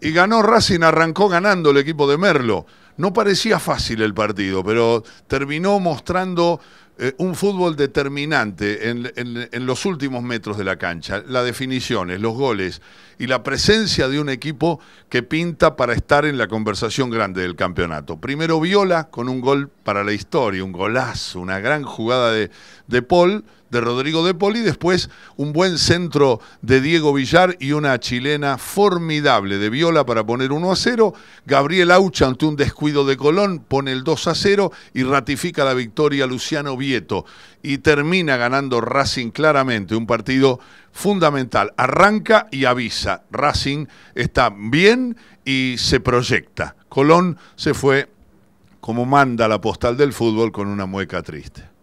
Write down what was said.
y ganó Racing, arrancó ganando el equipo de Merlo. No parecía fácil el partido, pero terminó mostrando eh, un fútbol determinante en, los últimos metros de la cancha, las definiciones, los goles y la presencia de un equipo que pinta para estar en la conversación grande del campeonato. Primero Viola con un gol para la historia, un golazo, una gran jugada de, de Paul, de Rodrigo de Poli, después un buen centro de Diego Villar y una chilena formidable de Viola para poner 1 a 0. Gabriel Aucha ante un descuido de Colón, pone el 2 a 0 y ratifica la victoria Luciano Vieto. Y termina ganando Racing claramente, un partido fundamental. Arranca y avisa. Racing está bien y se proyecta. Colón se fue como manda la postal del fútbol con una mueca triste.